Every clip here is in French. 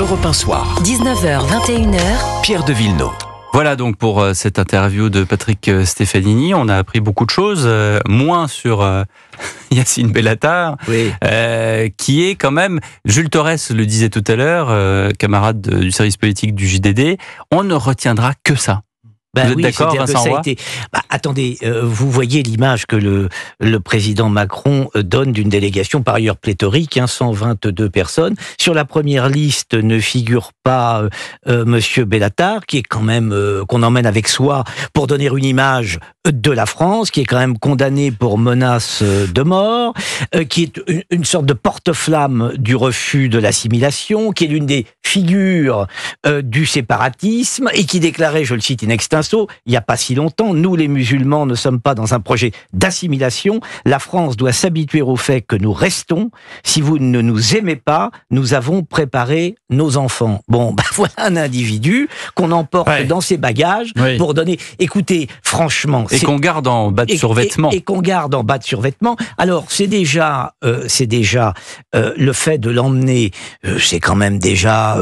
Europe Soir. 19h, 21h. Pierre de Villeneuve. Voilà donc pour euh, cette interview de Patrick euh, Stefanini. On a appris beaucoup de choses, euh, moins sur Yacine Bellatar, qui est quand même, Jules Torres le disait tout à l'heure, camarade du service politique du JDD, on ne retiendra que ça vous bah êtes d'accord, Vincent bah, Attendez, euh, vous voyez l'image que le, le, président Macron euh, donne d'une délégation par ailleurs pléthorique, 122 hein, personnes. Sur la première liste ne figure pas M. Euh, Monsieur Bellatar, qui est quand même qu'on emmène avec soi pour donner une image de la France, qui est quand même condamné pour menace de mort, qui est une, sorte de porte-flamme du refus de l'assimilation, qui est l'une des figures du séparatisme et qui déclarait, je le cite in il n'y a pas si longtemps, nous les musulmans ne sommes pas dans un projet d'assimilation. La France doit s'habituer au fait que nous restons. Si vous ne nous aimez pas, nous avons préparé nos enfants. Bon, ben voilà un individu qu'on emporte dans ses bagages pour donner. Écoutez, franchement, et qu'on garde en bas de survêtement. Et, qu'on garde en bas de survêtement. Alors c'est déjà, euh, c'est déjà euh, le fait de l'emmener, euh, c'est quand même déjà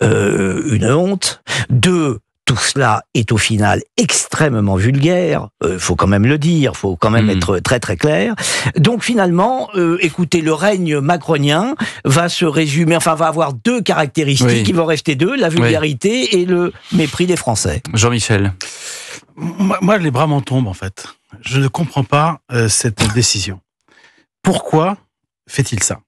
une honte. de tout cela est au final extrêmement vulgaire. il euh, faut quand même le dire, il faut quand même hmm. être très très clair. Donc finalement, euh, écoutez, le règne macronien va se résumer, enfin va avoir deux caractéristiques, il va rester deux la vulgarité et le mépris des Français. Jean-Michel, moi, les bras m'en tombent en fait. Je ne comprends pas euh, cette décision. Pourquoi fait-il ça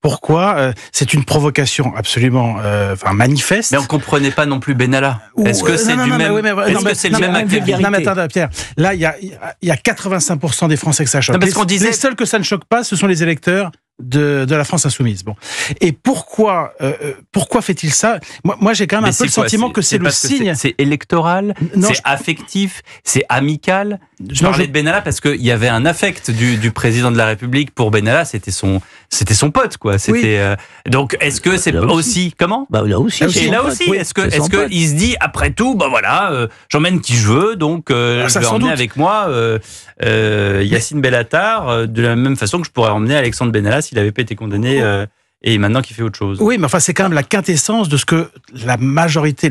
pourquoi euh, C'est une provocation absolument euh, enfin manifeste. Mais on comprenait pas non plus Benalla. Est-ce que c'est du même acte ce que Non mais attends Pierre, là il y a, y a 85% des Français que ça choque. qu'on disait... Les seuls que ça ne choque pas, ce sont les électeurs de, de, la France insoumise. Bon, et pourquoi euh, pourquoi fait-il ça Moi, moi j'ai quand même un peu le sentiment que c'est le signe. C'est électoral, c'est affectif, c'est amical. Je parlais de Benalla parce qu'il y avait un affect du, du président de la République pour Benalla. C'était son c'était son pote, quoi. C'était euh, donc est-ce que euh, c'est aussi. comment bah, Là aussi, et là aussi, est-ce que est-ce que il se dit après tout, bah voilà, euh, j'emmène qui je veux, donc ah, je vais emmener avec moi Yacine Bellatar de la même façon que je pourrais emmener Alexandre Benalla s'il avait pas été condamné. Oh et maintenant qu'il fait autre chose. Oui, mais enfin, c'est quand même la quintessence de ce que la majorité,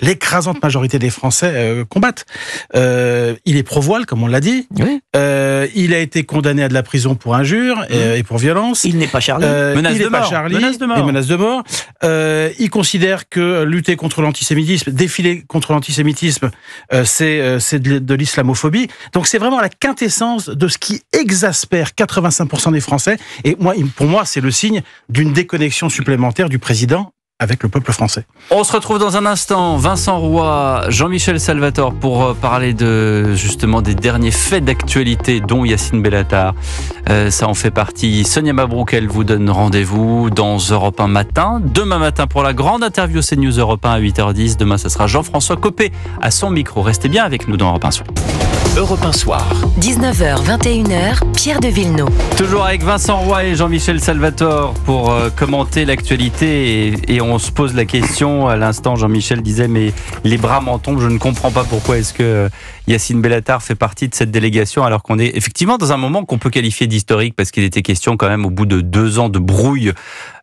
l'écrasante majorité des Français euh, combattent. Euh, il est pro comme on l'a dit. Euh, il a été condamné à de la prison pour injure mmh. et, pour violence. Il n'est pas Charlie. menace, il de mort. Pas Charlie de mort. il considère que lutter contre l'antisémitisme, défiler contre l'antisémitisme, c'est de, l'islamophobie. Donc c'est vraiment la quintessence de ce qui exaspère 85% des Français. Et moi, pour moi, c'est le signe du une déconnexion supplémentaire du président avec le peuple français. On se retrouve dans un instant, Vincent Roy, Jean-Michel Salvatore, pour euh, parler de justement des derniers faits d'actualité, dont Yacine Bellatar. Euh, ça en fait partie. Sonia Mabrouk, elle vous donne rendez-vous dans Europe 1 matin, demain matin pour la grande interview CNews Europe 1 à 8h10. Demain, ça sera Jean-François Copé à son micro. Restez bien avec nous dans Europe 1. Europe Soir. 19h, 21h, Pierre de Villeneuve. Toujours avec Vincent Roy et Jean-Michel Salvatore pour euh, commenter l'actualité. Et, on se pose la question, à l'instant, Jean-Michel disait Mais les bras m'en tombent, je ne comprends pas pourquoi est-ce que euh, Yacine Bellatar fait partie de cette délégation, alors qu'on est effectivement dans un moment qu'on peut qualifier d'historique, parce qu'il était question quand même au bout de deux ans de brouille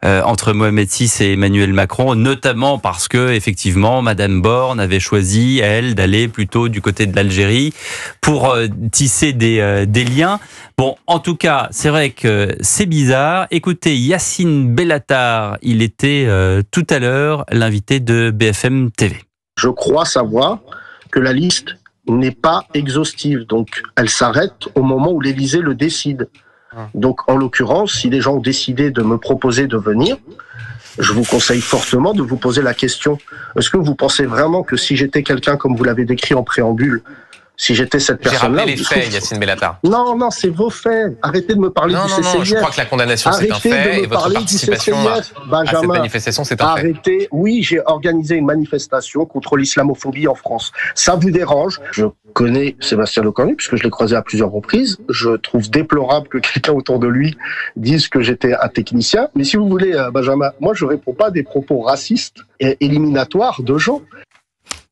euh, entre Mohamed VI et Emmanuel Macron, notamment parce que effectivement Madame Borne avait choisi elle d'aller plutôt du côté de l'Algérie pour euh, tisser des, euh, des liens. Bon, en tout cas, c'est vrai que c'est bizarre. Écoutez, Yacine Bellatar, il était tout à l'heure l'invité de BFM TV. Je crois savoir que la liste n'est pas exhaustive, donc elle s'arrête au moment où l'Élysée le décide. Hein. Donc, en l'occurrence, si des gens ont décidé de me proposer de venir, je vous conseille fortement de vous poser la question est-ce que vous pensez vraiment que si j'étais quelqu'un comme vous l'avez décrit en préambule, si j'étais cette personne les faits, Yacine Non, non, c'est vos faits. Arrêtez de me parler de du CCIF. Non, non, je crois que la condamnation, c'est un fait. Et votre participation à, manifestation, c'est Arrêtez. Oui, j'ai organisé une manifestation contre l'islamophobie en France. Ça vous dérange Je connais Sébastien Lecornu, puisque je l'ai croisé à plusieurs reprises. Je trouve déplorable que quelqu'un autour de lui dise que j'étais un technicien. Mais si vous voulez, euh, Benjamin, moi, je réponds pas à des propos racistes et éliminatoires de gens.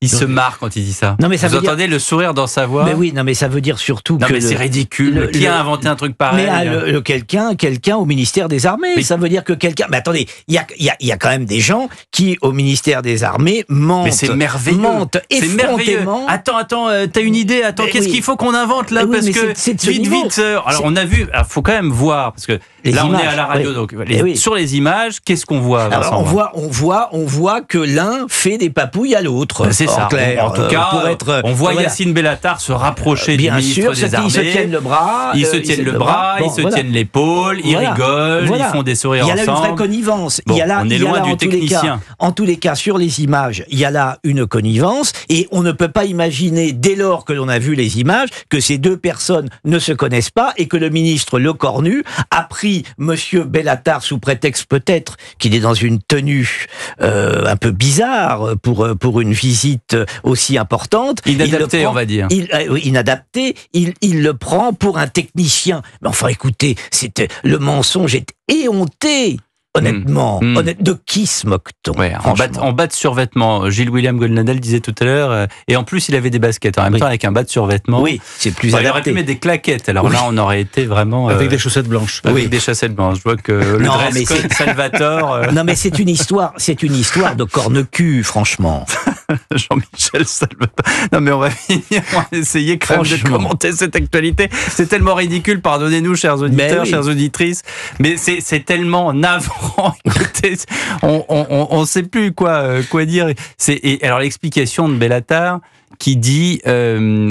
Il se marre quand il dit ça. Non, mais ça Vous veut entendez le sourire dans sa voix Mais oui, non, mais ça veut dire surtout non, que. mais c'est ridicule. qui a inventé un truc pareil Mais ah, quelqu'un quelqu'un au ministère des Armées. Mais... Ça veut dire que quelqu'un. Mais attendez, il y a, y a, quand même des gens qui, au ministère des Armées, mentent. Mais c'est merveilleux. Mentent C'est merveilleux. Attends, attends, tu euh, t'as une idée Attends, qu'est-ce qu'il faut qu'on invente là Parce que c'est, vite, vite. Euh, alors, on a vu, il faut quand même voir, parce que là, on est à la radio, donc sur les images, qu'est-ce qu'on voit, on voit On voit, on voit, que l'un fait des papouilles à l'autre. C'est tout euh, cas, euh, on voit Yacine Bellatar se euh, rapprocher du ministre sûr, des Armées. Ils se tiennent le bras. Ils se tiennent le bras, se tiennent l'épaule, ils rigolent, ils font des sourires ensemble. Il y a là une vraie connivence. Il on est loin du technicien. En tous les cas, sur les images, il y a là une connivence et on ne peut pas imaginer dès lors que l'on a vu les images que ces deux personnes ne se connaissent pas et que le ministre Le Cornu a pris Monsieur Bellatar sous prétexte peut-être qu'il est dans une tenue un peu bizarre pour, pour une visite euh, aussi importante. Inadapté, on va dire. Il, euh, inadapté, il, il, le prend pour un technicien. Mais enfin, écoutez, c'était le mensonge est éhonté Honnêtement, hmm. Hmm. honnête, de qui se moque-t-on en, bas, en de survêtement, Gilles William Goldnadel disait tout à l'heure, euh, et en plus il avait des baskets en même temps avec un bas de survêtement. Oui, c'est plus bah, Il aurait pu des claquettes, alors là on aurait été vraiment... avec euh, des chaussettes blanches. oui. des chaussettes blanches, je vois que le non, dress Salvatore... Euh, non mais c'est une histoire, c'est une histoire de corne-cul, franchement. Jean-Michel Salvatore. Non mais on va finir, essayer de commenter cette actualité. C'est tellement ridicule, pardonnez-nous chers auditeurs, chères auditrices, mais c'est tellement navrant on, ne sait plus quoi, euh, dire. C'est, alors l'explication de Bellatar, qui dit euh,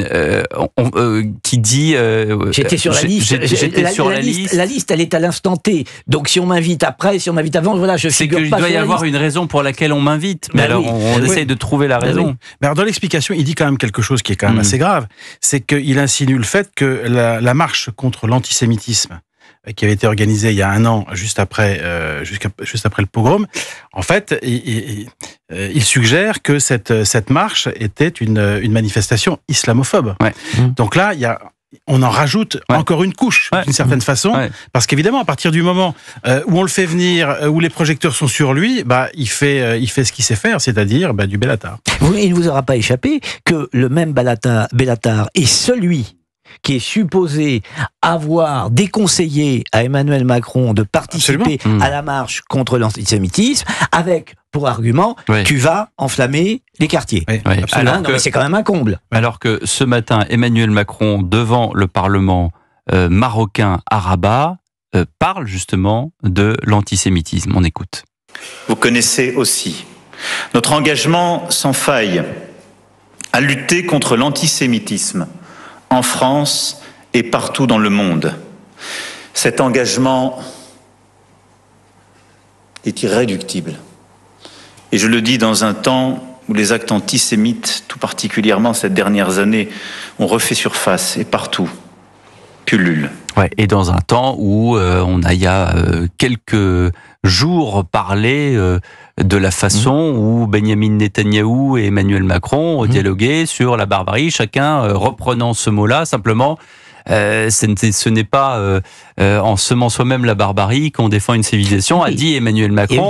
euh, qui dit j'étais sur la liste la, liste, elle est à l'instant T donc si on m'invite après si on m'invite avant voilà je sais que il doit y avoir une raison pour laquelle on m'invite bah mais alors on, bah essaie de trouver la bah raison mais dans l'explication il dit quand même quelque chose qui est quand même hmm. assez grave c'est qu'il insinue le fait que la marche contre l'antisémitisme qui avait été organisé il y a un an, juste après, euh, juste après le pogrom, en fait, euh, il, suggère que cette, cette marche était une, manifestation islamophobe. Mmh. Donc là, il y on en rajoute encore une couche, d'une certaine mmh. façon, parce qu'évidemment, à partir du moment euh, où on le fait venir, où les projecteurs sont sur lui, bah, il fait, il fait ce qu'il sait faire, c'est-à-dire bah, du Bellatar. Il ne vous aura pas échappé que le même balata Bellatar est celui qui est supposé avoir déconseillé à Emmanuel Macron de participer à hmm. la marche contre l'antisémitisme, avec pour argument, tu vas enflammer les quartiers. Hein, c'est quand même un comble. Alors que ce matin, Emmanuel Macron, devant le Parlement euh, marocain à Rabat, euh, parle justement de l'antisémitisme. On écoute. Vous connaissez aussi notre engagement sans faille à lutter contre l'antisémitisme en France et partout dans le monde. Cet engagement est irréductible. Et je le dis dans un temps où les actes antisémites, tout particulièrement ces dernières années, ont refait surface et partout et dans un temps où euh, on a il y a euh, quelques jours parlé euh, de la façon mm-hmm. où Benjamin Netanyahu et Emmanuel Macron ont mm-hmm. dialogué sur la barbarie, chacun reprenant ce mot-là simplement euh, ce n'est pas euh, euh, en semant soi-même la barbarie qu'on défend une civilisation, a dit Emmanuel Macron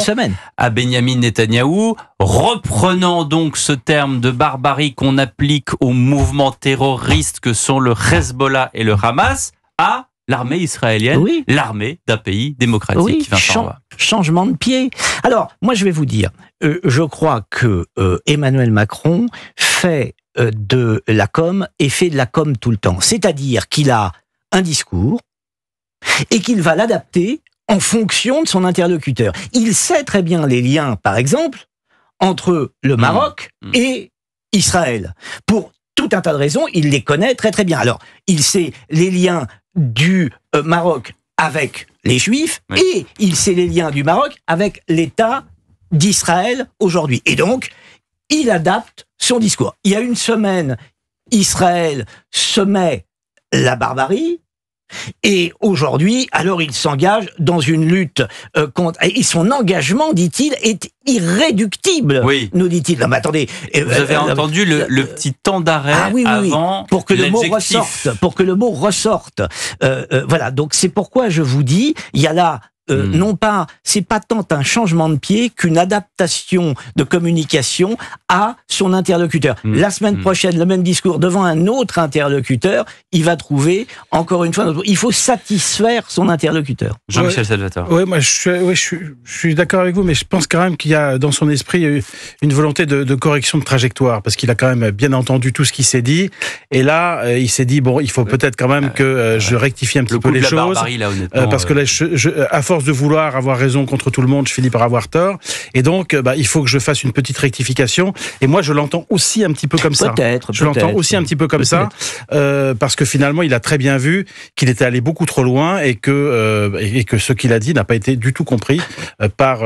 à Benjamin Netanyahou, reprenant donc ce terme de barbarie qu'on applique aux mouvements terroristes que sont le Hezbollah et le Hamas, à l'armée israélienne, oui. l'armée d'un pays démocratique. changement de pied. Alors, moi, je vais vous dire, euh, je crois que euh, Emmanuel Macron fait euh, de la com et fait de la com tout le temps. C'est-à-dire qu'il a un discours et qu'il va l'adapter en fonction de son interlocuteur. Il sait très bien les liens, par exemple, entre le mmh. Maroc mmh. et Israël. Pour tout un tas de raisons, il les connaît très très bien. Alors, il sait les liens du euh, Maroc avec les Juifs et il sait les liens du Maroc avec l'État d'Israël aujourd'hui. Et donc, il adapte son discours. Il y a une semaine, Israël semait la barbarie, et aujourd'hui, alors il s'engage dans une lutte euh, contre. Et son engagement, dit-il, est irréductible. Oui. Nous dit-il. Non, mais attendez. Euh, vous avez euh, entendu le, petit temps d'arrêt ah avant pour que le mot ressorte. Pour que le mot ressorte. voilà. Donc c'est pourquoi je vous dis, il y a là euh, hmm. non pas, c'est pas tant un changement de pied qu'une adaptation de communication à son interlocuteur. Hmm. La semaine hmm. prochaine, le même discours devant un autre interlocuteur, il va trouver encore une fois. Il faut satisfaire son interlocuteur. Jean-Michel Salvatore. je suis, d'accord avec vous, mais je pense quand même qu'il y a dans son esprit une volonté de, correction de trajectoire parce qu'il a quand même bien entendu tout ce qui s'est dit et là euh, il s'est dit bon, il faut euh, peut-être quand même que je rectifie un petit peu les choses parce que là, à force de vouloir avoir raison contre tout le monde, je finis par avoir tort. Et donc, euh, bah, il faut que je fasse une petite rectification. Et moi, je l'entends aussi un petit peu comme ça. être Je l'entends aussi un petit peu comme ça, euh, parce que finalement, il a très bien vu qu'il était allé beaucoup trop loin et que, euh, et que ce qu'il a dit n'a pas été du tout compris par,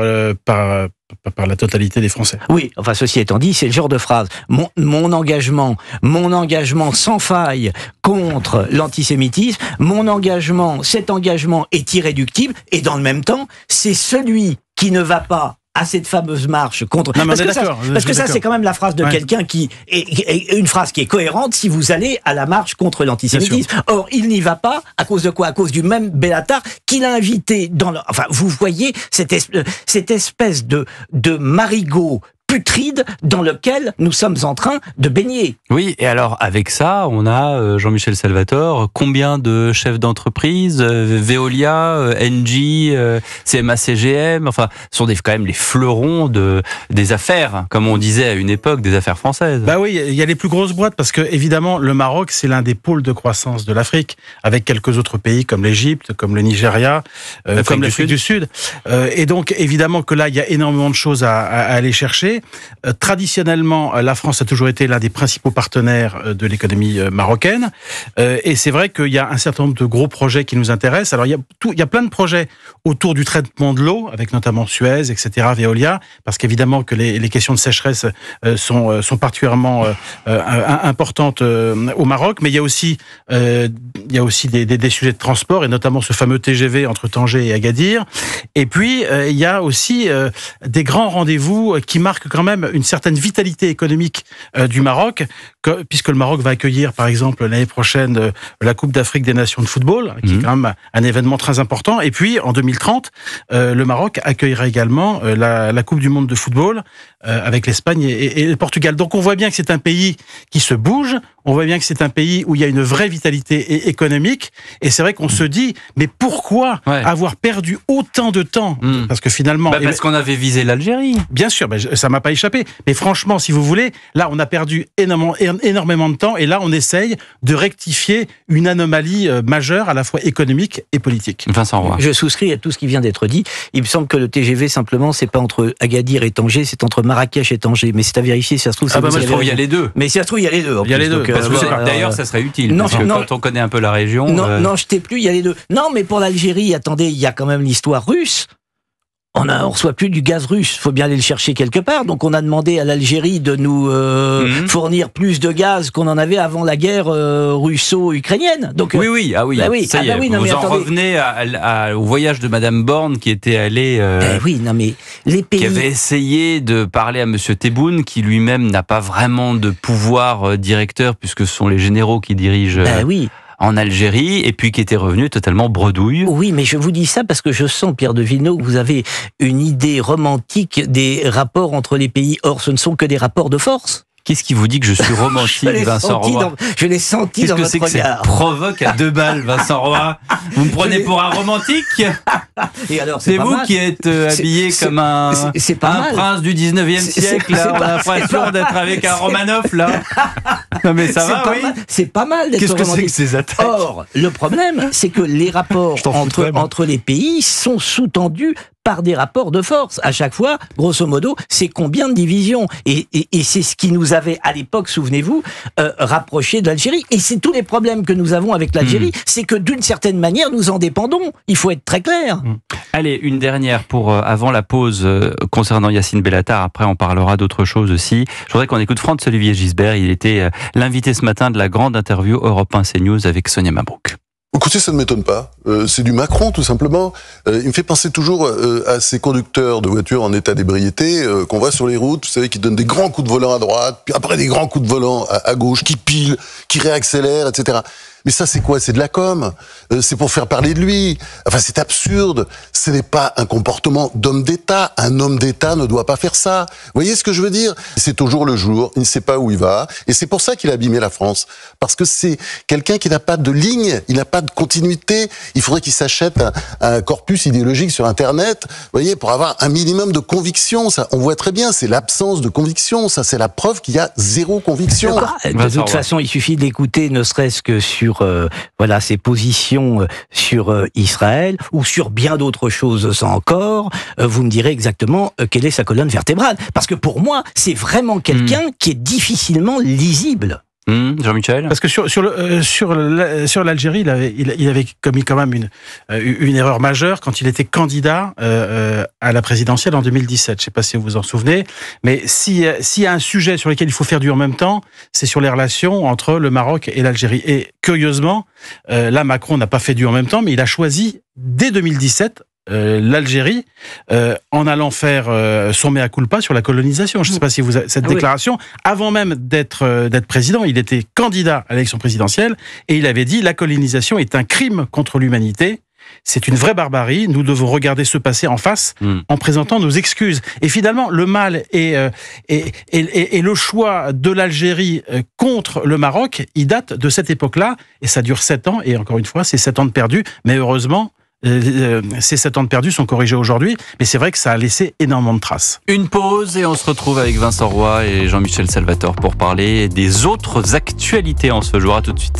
par, par la totalité des Français. Oui, enfin ceci étant dit, c'est le genre de phrase. Mon, mon engagement, mon engagement sans faille contre l'antisémitisme, mon engagement, cet engagement est irréductible, et dans le même temps, c'est celui qui ne va pas à cette fameuse marche contre. parce, que ça, c'est quand même la phrase de quelqu'un qui est, une phrase qui est cohérente si vous allez à la marche contre l'antisémitisme. Or, il n'y va pas à cause de quoi À cause du même Bellatar qu'il a invité dans. Le... Enfin, vous voyez cette espèce, cette espèce de de marigot putride dans lequel nous sommes en train de baigner. Oui, et alors avec ça, on a euh, Jean-Michel Salvatore, combien de chefs d'entreprise, euh, Veolia, euh, Engie, CMA-CGM, enfin, sont des, quand même les fleurons de, des affaires, comme on disait à une époque, des affaires françaises. Bah oui, il y a les plus grosses boîtes parce que évidemment, le Maroc, c'est l'un des pôles de croissance de l'Afrique, avec quelques autres pays comme l'Égypte, comme le Nigeria, comme l'Afrique du Sud. Du Sud. et donc, évidemment que là, il y a énormément de choses à, à aller chercher. Euh, traditionnellement, euh, la France a toujours été l'un des principaux partenaires euh, de l'économie marocaine. et c'est vrai qu'il y a un certain nombre de gros projets qui nous intéressent. Alors, il y a, il y plein de projets autour du traitement de l'eau, avec notamment Suez, etc., Veolia, parce qu'évidemment que les, questions de sécheresse sont, particulièrement importantes au Maroc. Mais il y a aussi, des, des sujets de transport, et notamment ce fameux TGV entre Tanger et Agadir. Et puis, il y a aussi des grands rendez-vous qui marquent quand même une certaine vitalité économique euh, du Maroc, puisque le Maroc va accueillir, par exemple, l'année prochaine euh, la Coupe d'Afrique des Nations de football, hein, qui est mhm. quand même un événement très important. Et puis, en 2030, euh, le Maroc accueillera également la, Coupe du Monde de football avec l'Espagne et, le Portugal. Donc, on voit bien que c'est un pays qui se bouge on voit bien que c'est un pays où il y a une vraie vitalité économique. Et c'est vrai qu'on se dit, mais pourquoi avoir perdu autant de temps hmm. Parce que finalement, bah, est parce qu'on avait visé l'Algérie. Bien sûr, bah, ça m'a pas échappé. Mais franchement, si vous voulez, là, on a perdu énormément, énormément de temps. Et là, on essaye de rectifier une anomalie euh, majeure à la fois économique et politique. Vincent Roy. Je souscris à tout ce qui vient d'être dit. Il me semble que le TGV, simplement, c'est pas entre Agadir et Tanger, c'est entre Marrakech et Tanger. Mais c'est à vérifier. Si ça se trouve, ah bah, il y a les deux. Mais si ça se trouve, il y a les deux. Il y a les deux. Euh, euh, d'ailleurs, ça serait utile. parce que quand on connaît un peu la région. Non, euh, non, je t'ai plus. Il y a les deux. Non, mais pour l'Algérie, attendez, il y a quand même l'histoire russe on ne reçoit plus du gaz russe. faut bien aller le chercher quelque part. Donc on a demandé à l'Algérie de nous euh, mhm. fournir plus de gaz qu'on en avait avant la guerre euh, russo-ukrainienne. Donc oui, oui, ah oui, bah ah, Ça ah vous en revenez au voyage de Madame Borne qui était allée. Euh, eh oui, non mais les pays qui avait essayé de parler à Monsieur Tebboune, qui lui-même n'a pas vraiment de pouvoir euh, directeur puisque ce sont les généraux qui dirigent. Bah oui en Algérie et puis qui était revenu totalement bredouille. Oui, mais je vous dis ça parce que je sens, Pierre de Villeneuve, vous avez une idée romantique des rapports entre les pays. Or, ce ne sont que des rapports de force. Qu'est-ce qui vous dit que je suis romantique, Vincent Roy Je l'ai senti Qu'est-ce que c'est que provoque à deux balles, Vincent Roy Vous me prenez pour un romantique Et alors, c'est, vous qui êtes euh, habillé comme un, un prince du 19e siècle. On a l'impression d'être avec un Romanov, là. Non mais ça va, oui. C'est pas mal d'être Qu'est-ce que c'est que ces attaques Or, le problème, c'est que les rapports entre, entre les pays sont sous-tendus par des rapports de force. À chaque fois, grosso modo, c'est combien de divisions Et, c'est ce qui nous avait, à l'époque, souvenez-vous, rapproché euh, rapprochés de l'Algérie. Et c'est tous les problèmes que nous avons avec l'Algérie, hmm. c'est que d'une certaine manière, nous en dépendons. Il faut être très clair. Hmm. Allez, une dernière pour euh, avant la pause euh, concernant Yacine Bellatar. Après, on parlera d'autres choses aussi. Je voudrais qu'on écoute Franz Olivier Gisbert. Il était l'invité ce matin de la grande interview Europe 1 News avec Sonia Mabrouk. Écoutez, ça ne m'étonne pas. Euh, c'est du Macron, tout simplement. Euh, il me fait penser toujours euh, à ces conducteurs de voitures en état d'ébriété qu'on voit sur les routes, vous savez, qui donnent des grands coups de volant à droite, puis après des grands coups de volant à, à gauche, qui pilent, qui réaccélèrent, etc. Mais ça, c'est quoi C'est de la com. Euh, c'est pour faire parler de lui. Enfin, c'est absurde. Ce n'est pas un comportement d'homme d'État. Un homme d'État ne doit pas faire ça. Vous voyez ce que je veux dire C'est toujours le jour. Il ne sait pas où il va. Et c'est pour ça qu'il a abîmé la France. Parce que c'est quelqu'un qui n'a pas de ligne. Il n'a pas de continuité. Il faudrait qu'il s'achète un, corpus idéologique sur Internet. Vous voyez, pour avoir un minimum de conviction. Ça, on voit très bien. C'est l'absence de conviction. Ça, c'est la preuve qu'il y a zéro conviction. Ah, de toute façon, il suffit de l'écouter, ne serait-ce que sur euh, voilà ses positions euh, sur euh, Israël ou sur bien d'autres choses encore, vous me direz exactement quelle est sa colonne vertébrale. Parce que pour moi, c'est vraiment hmm. quelqu'un qui est difficilement lisible. Hmm, Jean-Michel Parce que sur, sur, le, euh, sur, l'Algérie, il avait, il, avait commis quand même une, euh, une erreur majeure quand il était candidat euh, à la présidentielle en 2017. Je ne sais pas si vous vous en souvenez, mais s'il y a un sujet sur lequel il faut faire du en même temps, c'est sur les relations entre le Maroc et l'Algérie. Et curieusement, là, Macron n'a pas fait du en même temps, mais il a choisi, dès 2017, euh, l'Algérie euh, en allant faire euh, son mea culpa sur la colonisation. Je ne sais pas si vous avez cette ah déclaration. Avant même euh, d'être président, il était candidat à l'élection présidentielle et il avait dit la colonisation est un crime contre l'humanité. C'est une vraie barbarie. Nous devons regarder ce passé en face hmm. en présentant nos excuses. Et finalement, le mal et, le choix de l'Algérie contre le Maroc, il date de cette époque-là. Et ça dure sept ans. Et encore une fois, c'est sept ans de perdu. Mais heureusement, euh, euh, ces 7 ans de perdu sont corrigés aujourd'hui, mais c'est vrai que ça a laissé énormément de traces. Une pause et on se retrouve avec Vincent Roy et Jean-Michel Salvatore pour parler des autres actualités en ce jour. À tout de suite.